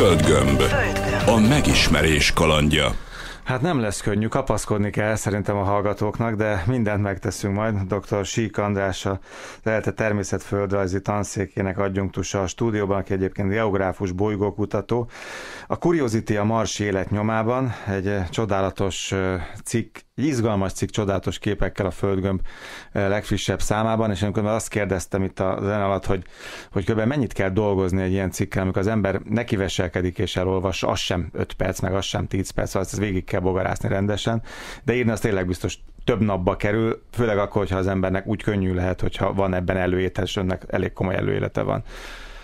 Földgömb. A megismerés kalandja. Hát nem lesz könnyű, kapaszkodni kell szerintem a hallgatóknak, de mindent megteszünk majd. Dr. Sík András, a Lelte Természetföldrajzi Tanszékének adjunktusa a stúdióban, aki egyébként geográfus bolygókutató. A Curiosity a Mars élet nyomában egy csodálatos cikk egy izgalmas cikk csodálatos képekkel a Földgömb legfrissebb számában, és amikor azt kérdeztem itt a zene alatt, hogy, hogy kb. mennyit kell dolgozni egy ilyen cikkel, amikor az ember nekiveselkedik és elolvas, az sem 5 perc, meg az sem 10 perc, azt szóval végig kell kell bogarászni rendesen, de írni az tényleg biztos több napba kerül, főleg akkor, hogyha az embernek úgy könnyű lehet, hogyha van ebben előétel, és önnek elég komoly előélete van.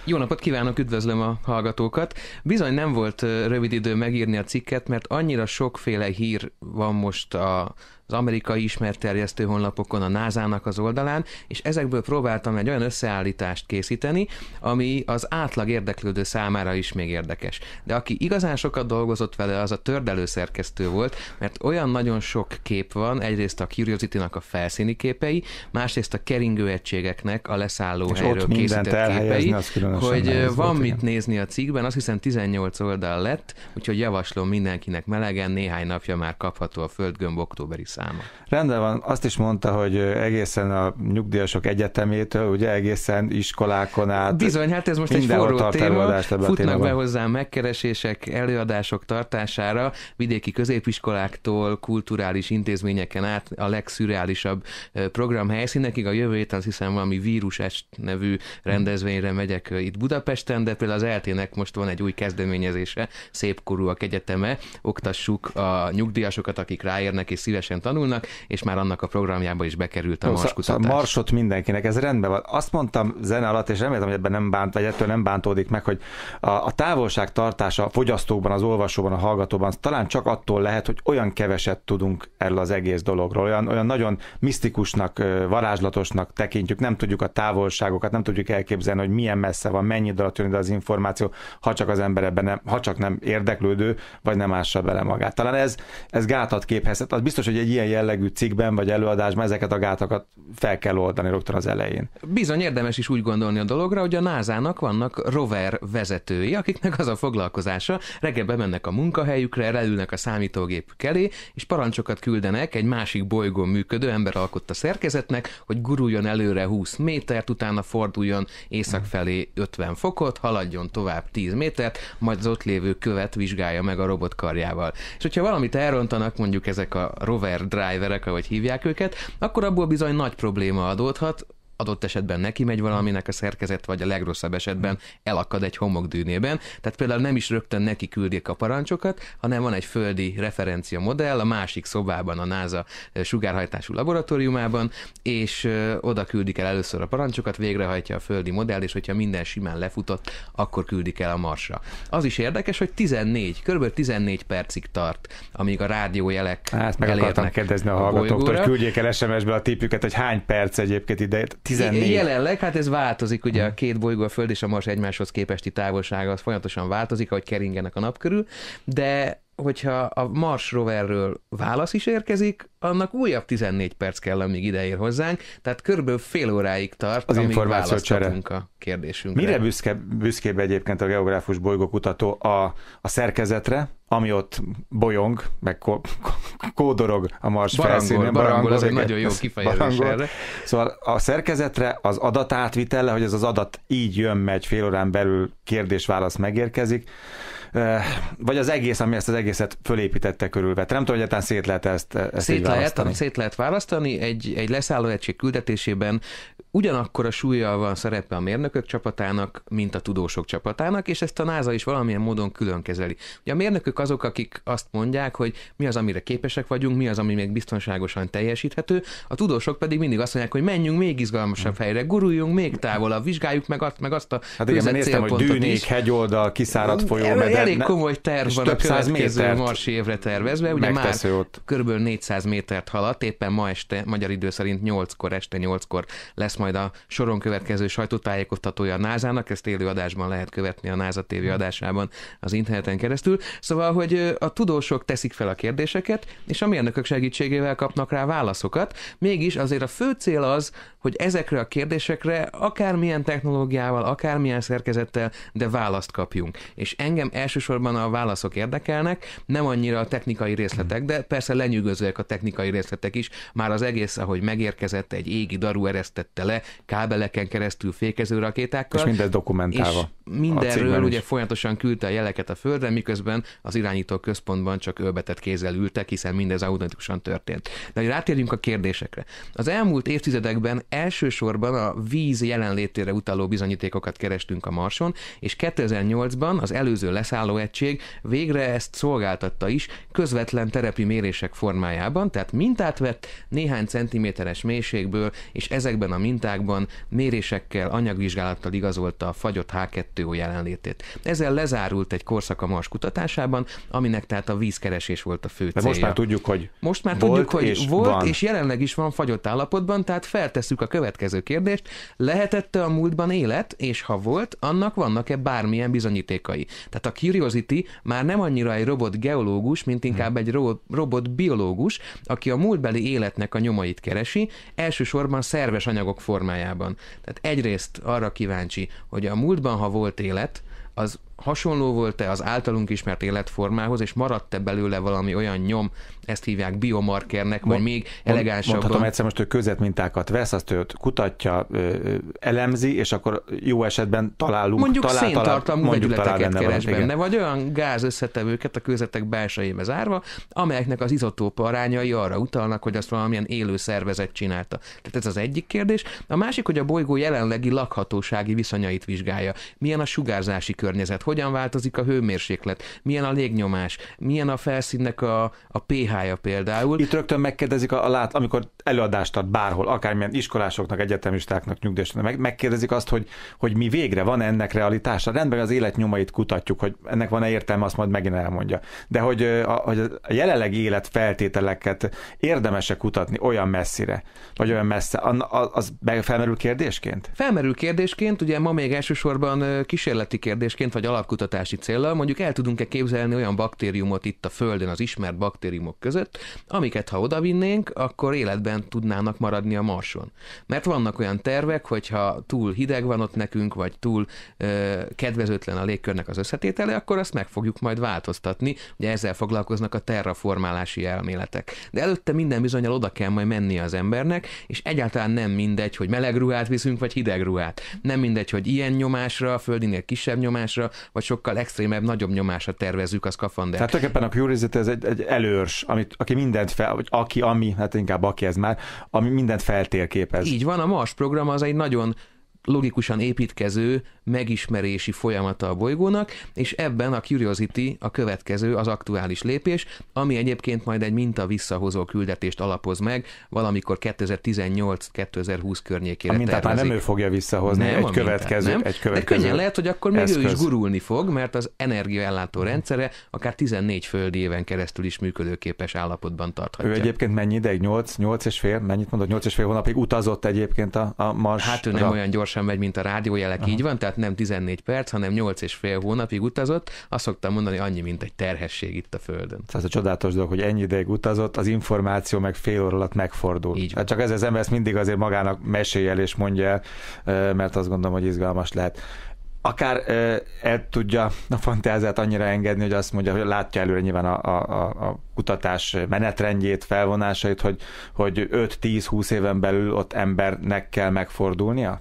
Jó napot kívánok, üdvözlöm a hallgatókat. Bizony nem volt rövid idő megírni a cikket, mert annyira sokféle hír van most a az amerikai ismert terjesztő honlapokon, a NASA-nak az oldalán, és ezekből próbáltam egy olyan összeállítást készíteni, ami az átlag érdeklődő számára is még érdekes. De aki igazán sokat dolgozott vele, az a tördelő szerkesztő volt, mert olyan nagyon sok kép van, egyrészt a Curiosity-nak a felszíni képei, másrészt a keringő egységeknek a leszálló és helyről készített képei, hogy van volt, mit igen. nézni a cikkben, azt hiszem 18 oldal lett, úgyhogy javaslom mindenkinek melegen, néhány napja már kapható a Földgömb októberi száma. Rendben van, azt is mondta, hogy egészen a nyugdíjasok egyetemétől, ugye egészen iskolákon át. Bizony, hát ez most egy forró téma. Futnak be hozzá megkeresések, előadások tartására, vidéki középiskoláktól, kulturális intézményeken át a legszürreálisabb program helyszínekig. A jövő héten azt hiszem valami vírusest nevű rendezvényre megyek itt Budapesten, de például az eltének most van egy új kezdeményezése, Szépkorúak Egyeteme, oktassuk a nyugdíjasokat, akik ráérnek és szívesen tanulnak, és már annak a programjába is bekerült a marskutatás. Szóval a marsot mindenkinek, ez rendben van. Azt mondtam zene alatt, és remélem, hogy ebben nem bánt, vagy ettől nem bántódik meg, hogy a, a távolság tartása a fogyasztókban, az olvasóban, a hallgatóban az talán csak attól lehet, hogy olyan keveset tudunk erről az egész dologról, olyan, olyan nagyon misztikusnak, varázslatosnak tekintjük, nem tudjuk a távolságokat, nem tudjuk elképzelni, hogy milyen messze van, mennyi alatt jön ide az információ, ha csak az ember ebben nem, ha csak nem érdeklődő, vagy nem ássa bele magát. Talán ez, ez gátat képhez. Az biztos, hogy egy ilyen jellegű cikkben vagy előadásban ezeket a gátakat fel kell oldani rögtön az elején. Bizony érdemes is úgy gondolni a dologra, hogy a NASA-nak vannak rover vezetői, akiknek az a foglalkozása, reggel bemennek a munkahelyükre, leülnek a számítógép elé, és parancsokat küldenek egy másik bolygón működő ember alkotta szerkezetnek, hogy guruljon előre 20 métert, utána forduljon észak felé 50 fokot, haladjon tovább 10 métert, majd az ott lévő követ vizsgálja meg a robot karjával. És hogyha valamit elrontanak mondjuk ezek a rover driverek, ahogy hívják őket, akkor abból bizony nagy probléma adódhat, adott esetben neki megy valaminek a szerkezet, vagy a legrosszabb esetben elakad egy homokdűnében. Tehát például nem is rögtön neki küldik a parancsokat, hanem van egy földi referencia modell a másik szobában, a NASA sugárhajtású laboratóriumában, és oda küldik el először a parancsokat, végrehajtja a földi modell, és hogyha minden simán lefutott, akkor küldik el a marsra. Az is érdekes, hogy 14, kb. 14 percig tart, amíg a rádiójelek hát, meg elérnek akartam kérdezni a, a hallgatóktól, hogy küldjék el SMS-be a típüket, hogy hány perc egyébként ide 14. Jelenleg, hát ez változik, ugye a két bolygó, a Föld és a Mars egymáshoz képesti távolsága az folyamatosan változik, ahogy keringenek a nap körül, de hogyha a Mars roverről válasz is érkezik, annak újabb 14 perc kell, amíg ideér hozzánk, tehát körülbelül fél óráig tart, az amíg választatunk a kérdésünkre. Mire büszke, büszkébb egyébként a geográfus bolygókutató a, a szerkezetre, ami ott bolyong, meg kódorog a mars barangol, felszínén. Barangol, barangol az egy nagyon jó kifejezés erre. Szóval a szerkezetre az adatátvitele, hogy ez az adat így jön, megy, fél órán belül kérdés-válasz megérkezik, vagy az egész, ami ezt az egészet fölépítette körülvet. Nem tudom, hogy egyáltalán szét lehet ezt, ezt szét lehet, szét lehet választani. Egy, egy leszálló egység küldetésében ugyanakkor a súlya van szerepe a mérnökök csapatának, mint a tudósok csapatának, és ezt a NASA is valamilyen módon külön kezeli. Ugye a mérnökök azok, akik azt mondják, hogy mi az, amire képesek vagyunk, mi az, ami még biztonságosan teljesíthető, a tudósok pedig mindig azt mondják, hogy menjünk még izgalmasabb hm. helyre, guruljunk még távolabb, vizsgáljuk meg azt, meg azt a Hát igen, néztem, hogy dűnék, is. hegyoldal, kiszáradt folyó, de elég ne... komoly terv van a következő marsi évre tervezve, ugye már ott. kb. 400 métert haladt, éppen ma este, magyar idő szerint 8-kor, este 8-kor lesz majd a soron következő sajtótájékoztatója a NASA-nak, ezt élő adásban lehet követni a NASA TV adásában az interneten keresztül. Szóval, hogy a tudósok teszik fel a kérdéseket, és a mérnökök segítségével kapnak rá válaszokat, mégis azért a fő cél az, hogy ezekre a kérdésekre akármilyen technológiával, akármilyen szerkezettel, de választ kapjunk. És engem elsősorban a válaszok érdekelnek, nem annyira a technikai részletek, de persze lenyűgözőek a technikai részletek is. Már az egész, ahogy megérkezett, egy égi daru eresztette le, kábeleken keresztül fékező rakétákkal. És mindez dokumentálva. És mindenről ugye folyamatosan küldte a jeleket a földre, miközben az irányító központban csak ölbetett kézzel ültek, hiszen mindez automatikusan történt. De hogy rátérjünk a kérdésekre. Az elmúlt évtizedekben elsősorban a víz jelenlétére utaló bizonyítékokat kerestünk a Marson, és 2008-ban az előző leszállás megszállóegység végre ezt szolgáltatta is közvetlen terepi mérések formájában, tehát mintát vett néhány centiméteres mélységből, és ezekben a mintákban mérésekkel, anyagvizsgálattal igazolta a fagyott H2O jelenlétét. Ezzel lezárult egy korszak a Mars kutatásában, aminek tehát a vízkeresés volt a fő célja. De most már tudjuk, hogy most már volt, tudjuk, hogy és volt, van. és jelenleg is van fagyott állapotban, tehát feltesszük a következő kérdést, lehetette a múltban élet, és ha volt, annak vannak-e bármilyen bizonyítékai? Tehát a Curiosity már nem annyira egy robot geológus, mint inkább hmm. egy ro- robot biológus, aki a múltbeli életnek a nyomait keresi, elsősorban szerves anyagok formájában. Tehát egyrészt arra kíváncsi, hogy a múltban, ha volt élet, az hasonló volt-e az általunk ismert életformához, és maradt-e belőle valami olyan nyom, ezt hívják biomarkernek, vagy még elegánsabban. Mondhatom egyszer most, ő közvetmintákat vesz, azt őt kutatja, elemzi, és akkor jó esetben találunk. Mondjuk talál, széntartalmú vegyületeket keres van, benne, vagy olyan gáz összetevőket a közetek belsejébe zárva, amelyeknek az izotóp arányai arra utalnak, hogy azt valamilyen élő szervezet csinálta. Tehát ez az egyik kérdés. A másik, hogy a bolygó jelenlegi lakhatósági viszonyait vizsgálja. Milyen a sugárzási környezet, hogyan változik a hőmérséklet, milyen a légnyomás, milyen a felszínnek a, a pH-ja például. Itt rögtön megkérdezik, a, a lát, amikor előadást tart bárhol, akármilyen iskolásoknak, egyetemistáknak, nyugdíjasoknak, meg, megkérdezik azt, hogy, hogy mi végre van ennek realitása. Rendben az életnyomait kutatjuk, hogy ennek van-e értelme, azt majd megint elmondja. De hogy a, hogy a jelenlegi élet feltételeket érdemese kutatni olyan messzire, vagy olyan messze, az felmerül kérdésként? Felmerül kérdésként, ugye ma még elsősorban kísérleti kérdésként, vagy alapkutatási célral mondjuk el tudunk-e képzelni olyan baktériumot itt a Földön az ismert baktériumok között, amiket ha odavinnénk, akkor életben tudnának maradni a Marson. Mert vannak olyan tervek, hogyha túl hideg van ott nekünk, vagy túl ö, kedvezőtlen a légkörnek az összetétele, akkor azt meg fogjuk majd változtatni. Ugye ezzel foglalkoznak a terraformálási elméletek. De előtte minden bizonyal oda kell majd menni az embernek, és egyáltalán nem mindegy, hogy meleg ruhát viszünk, vagy hideg ruhát. Nem mindegy, hogy ilyen nyomásra, a földinél kisebb nyomásra, vagy sokkal extrémebb, nagyobb nyomásra tervezzük a szkafandert. Tehát tulajdonképpen a Curiosity ez egy, egy előrs, amit, aki mindent fel, vagy aki, ami, hát inkább aki ez már, ami mindent feltérképez. Így van, a MAS program az egy nagyon logikusan építkező megismerési folyamata a bolygónak, és ebben a Curiosity a következő, az aktuális lépés, ami egyébként majd egy minta visszahozó küldetést alapoz meg, valamikor 2018-2020 környékére A mintát már nem ő fogja visszahozni, nem, egy, következő, mintát, nem. egy következő. De könnyen lehet, hogy akkor még eszköz. ő is gurulni fog, mert az energiaellátó rendszere akár 14 földi éven keresztül is működőképes állapotban tarthatja. Ő egyébként mennyi ideig? 8, 8 és fél? Mennyit mondott? 8 és fél hónapig utazott egyébként a, a Mars? Hát ő nem olyan gyors gyorsan megy, mint a rádiójelek, Aha. így van, tehát nem 14 perc, hanem 8 és fél hónapig utazott. Azt szoktam mondani, annyi, mint egy terhesség itt a Földön. Tehát a csodálatos dolog, hogy ennyi ideig utazott, az információ meg fél óra alatt megfordul. Így Hát csak ez az ember ezt mindig azért magának mesél és mondja el, mert azt gondolom, hogy izgalmas lehet akár el tudja a fantáziát annyira engedni, hogy azt mondja, hogy látja előre nyilván a, a, a kutatás menetrendjét, felvonásait, hogy, hogy 5-10-20 éven belül ott embernek kell megfordulnia?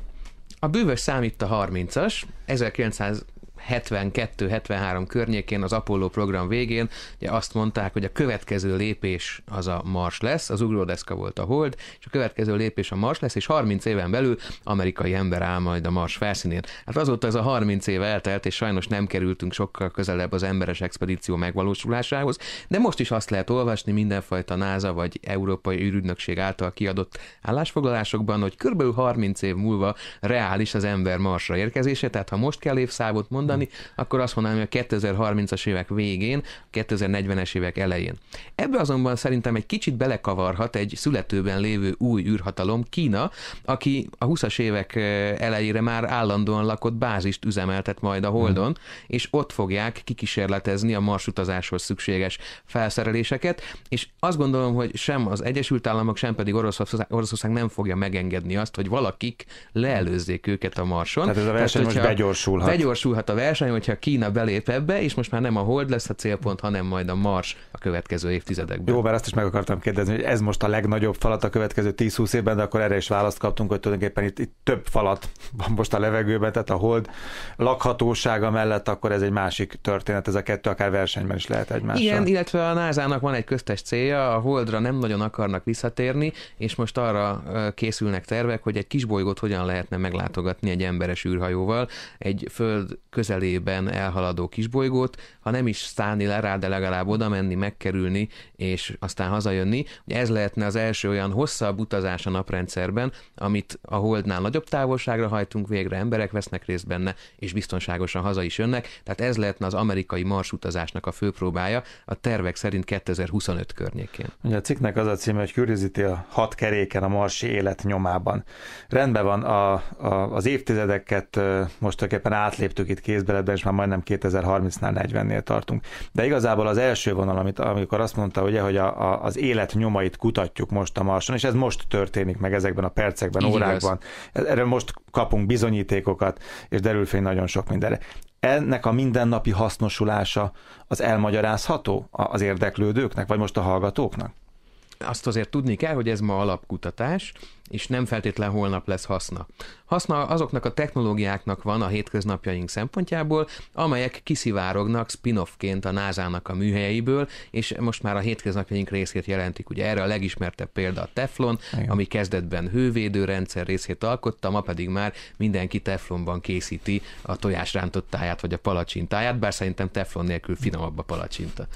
A bűvös számít a 30-as, 1900 72-73 környékén az Apollo program végén ugye azt mondták, hogy a következő lépés az a Mars lesz, az ugródeszka volt a Hold, és a következő lépés a Mars lesz, és 30 éven belül amerikai ember áll majd a Mars felszínén. Hát azóta ez a 30 év eltelt, és sajnos nem kerültünk sokkal közelebb az emberes expedíció megvalósulásához, de most is azt lehet olvasni mindenfajta NASA vagy Európai űrügynökség által kiadott állásfoglalásokban, hogy körülbelül 30 év múlva reális az ember Marsra érkezése, tehát ha most kell évszávot mondani, mondani, akkor azt mondanám, hogy a 2030-as évek végén, 2040-es évek elején. Ebbe azonban szerintem egy kicsit belekavarhat egy születőben lévő új űrhatalom, Kína, aki a 20-as évek eh, elejére már állandóan lakott bázist üzemeltet majd a Holdon, hmm. és ott fogják kikísérletezni a marsutazáshoz szükséges felszereléseket, és azt gondolom, hogy sem az Egyesült Államok, sem pedig Oroszország, Oroszország nem fogja megengedni azt, hogy valakik leelőzzék őket a Marson. Tehát ez a verseny Tehát, most begyorsulhat. Begyorsulhat a verseny, verseny, hogyha Kína belép ebbe, és most már nem a Hold lesz a célpont, hanem majd a Mars a következő évtizedekben. Jó, mert azt is meg akartam kérdezni, hogy ez most a legnagyobb falat a következő 10-20 évben, de akkor erre is választ kaptunk, hogy tulajdonképpen itt, itt több falat van most a levegőben, tehát a Hold lakhatósága mellett akkor ez egy másik történet, ez a kettő akár versenyben is lehet egymással. Igen, illetve a NASA-nak van egy köztes célja, a Holdra nem nagyon akarnak visszatérni, és most arra készülnek tervek, hogy egy kis bolygót hogyan lehetne meglátogatni egy emberes űrhajóval, egy föld közel közelében elhaladó kisbolygót, ha nem is szállni le rá, de legalább oda menni, megkerülni, és aztán hazajönni. Ez lehetne az első olyan hosszabb utazás a naprendszerben, amit a holdnál nagyobb távolságra hajtunk végre, emberek vesznek részt benne, és biztonságosan haza is jönnek. Tehát ez lehetne az amerikai marsutazásnak a főpróbája, a tervek szerint 2025 környékén. Ugye a cikknek az a címe, hogy Curiosity a hat keréken a marsi élet nyomában. Rendben van, a, a, az évtizedeket most tulajdonképpen átléptük itt kéz kézbeletben, és már majdnem 2030-nál, 40-nél tartunk. De igazából az első vonal, amit, amikor azt mondta, ugye, hogy a, a, az élet nyomait kutatjuk most a Marson, és ez most történik meg ezekben a percekben, Így órákban. Igaz. Erről most kapunk bizonyítékokat, és derül fény nagyon sok mindenre ennek a mindennapi hasznosulása az elmagyarázható az érdeklődőknek, vagy most a hallgatóknak? Azt azért tudni kell, hogy ez ma alapkutatás, és nem feltétlen holnap lesz haszna haszna azoknak a technológiáknak van a hétköznapjaink szempontjából, amelyek kiszivárognak spin-offként a NASA-nak a műhelyeiből, és most már a hétköznapjaink részét jelentik. Ugye erre a legismertebb példa a teflon, Igen. ami kezdetben hővédő rendszer részét alkotta, ma pedig már mindenki teflonban készíti a rántottáját vagy a palacsintáját, bár szerintem teflon nélkül finomabb a palacsinta.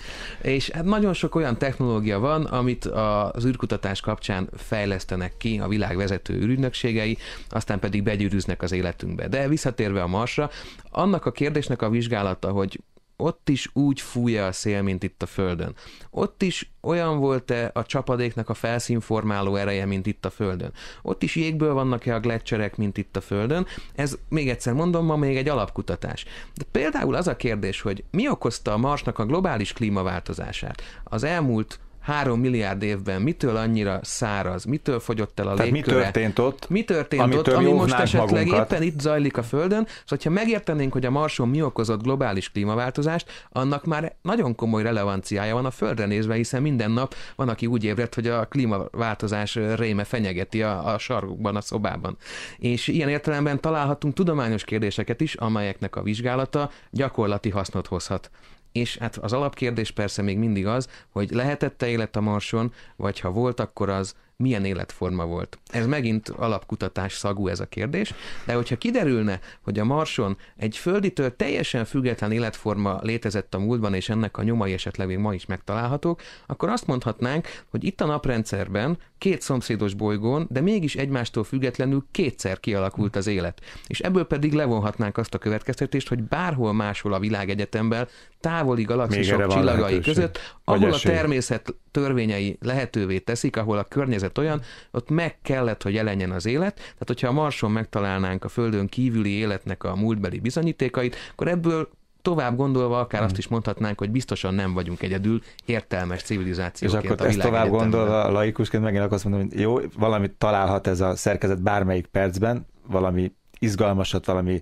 És hát nagyon sok olyan technológia van, amit az űrkutatás kapcsán fejlesztenek ki a világ vezető űrügynökségei, aztán pedig pedig begyűrűznek az életünkbe. De visszatérve a Marsra, annak a kérdésnek a vizsgálata, hogy ott is úgy fújja a szél, mint itt a Földön. Ott is olyan volt-e a csapadéknak a felszínformáló ereje, mint itt a Földön. Ott is jégből vannak-e a gletszerek, mint itt a Földön. Ez még egyszer mondom, ma még egy alapkutatás. De például az a kérdés, hogy mi okozta a Marsnak a globális klímaváltozását az elmúlt három milliárd évben mitől annyira száraz, mitől fogyott el a Tehát légköre. mi történt ott? Mi történt ott, ami most esetleg magunkat. éppen itt zajlik a Földön, szóval hogyha megértenénk, hogy a Marson mi okozott globális klímaváltozást, annak már nagyon komoly relevanciája van a Földre nézve, hiszen minden nap van, aki úgy ébredt, hogy a klímaváltozás réme fenyegeti a, a sarokban, a szobában. És ilyen értelemben találhatunk tudományos kérdéseket is, amelyeknek a vizsgálata gyakorlati hasznot hozhat és hát az alapkérdés persze még mindig az, hogy lehetett-e élet a Marson, vagy ha volt, akkor az milyen életforma volt. Ez megint alapkutatás szagú ez a kérdés, de hogyha kiderülne, hogy a Marson egy földitől teljesen független életforma létezett a múltban, és ennek a nyomai esetleg még ma is megtalálhatók, akkor azt mondhatnánk, hogy itt a naprendszerben két szomszédos bolygón, de mégis egymástól függetlenül kétszer kialakult az élet. És ebből pedig levonhatnánk azt a következtetést, hogy bárhol máshol a világegyetemben, távoli galaxisok csillagai között ahol a természet törvényei lehetővé teszik, ahol a környezet olyan, ott meg kellett, hogy jelenjen az élet. Tehát, hogyha a Marson megtalálnánk a Földön kívüli életnek a múltbeli bizonyítékait, akkor ebből tovább gondolva akár hmm. azt is mondhatnánk, hogy biztosan nem vagyunk egyedül értelmes civilizáció. És akkor a ezt tovább gondolva laikusként megint akkor azt mondom, hogy jó, valamit találhat ez a szerkezet bármelyik percben, valami izgalmasat, valami,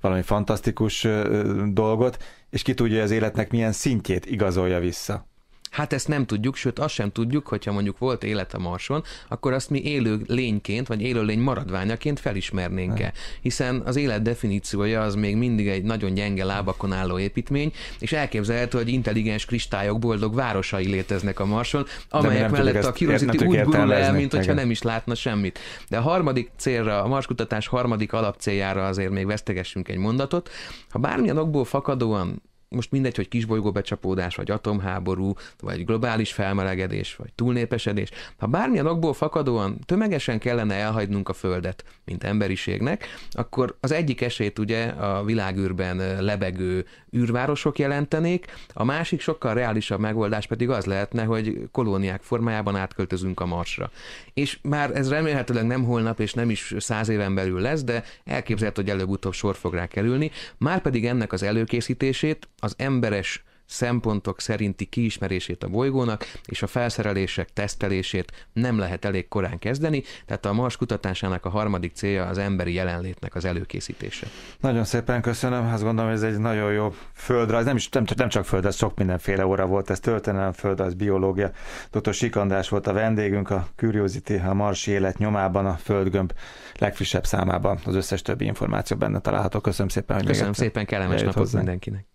valami fantasztikus dolgot, és ki tudja az életnek milyen szintjét igazolja vissza. Hát ezt nem tudjuk, sőt azt sem tudjuk, hogyha mondjuk volt élet a Marson, akkor azt mi élő lényként, vagy élő lény maradványaként felismernénk-e. Hát. Hiszen az élet definíciója az még mindig egy nagyon gyenge lábakon álló építmény, és elképzelhető, hogy intelligens kristályok boldog városai léteznek a Marson, amelyek mellett a kirozíti úgy gurul el, mint hogyha nem is látna semmit. De a harmadik célra, a marskutatás harmadik alapcéljára azért még vesztegessünk egy mondatot. Ha bármilyen okból fakadóan most mindegy, hogy kisbolygó becsapódás, vagy atomháború, vagy globális felmelegedés, vagy túlnépesedés, ha bármilyen okból fakadóan tömegesen kellene elhagynunk a Földet, mint emberiségnek, akkor az egyik esélyt ugye a világűrben lebegő űrvárosok jelentenék, a másik sokkal reálisabb megoldás pedig az lehetne, hogy kolóniák formájában átköltözünk a Marsra. És már ez remélhetőleg nem holnap és nem is száz éven belül lesz, de elképzelhető, hogy előbb-utóbb sor fog rá kerülni, már pedig ennek az előkészítését az emberes szempontok szerinti kiismerését a bolygónak és a felszerelések tesztelését nem lehet elég korán kezdeni, tehát a Mars kutatásának a harmadik célja az emberi jelenlétnek az előkészítése. Nagyon szépen köszönöm, azt gondolom ez egy nagyon jó földrajz, nem, is, nem, nem csak földrajz, sok mindenféle óra volt, ez történelem, földrajz, biológia. Dr. sikandás volt a vendégünk a Curiosity, a Marsi élet nyomában, a Földgömb legfrissebb számában, az összes többi információ benne található. Köszönöm szépen, hogy Köszönöm szépen, kellemes napot hozzánk. mindenkinek.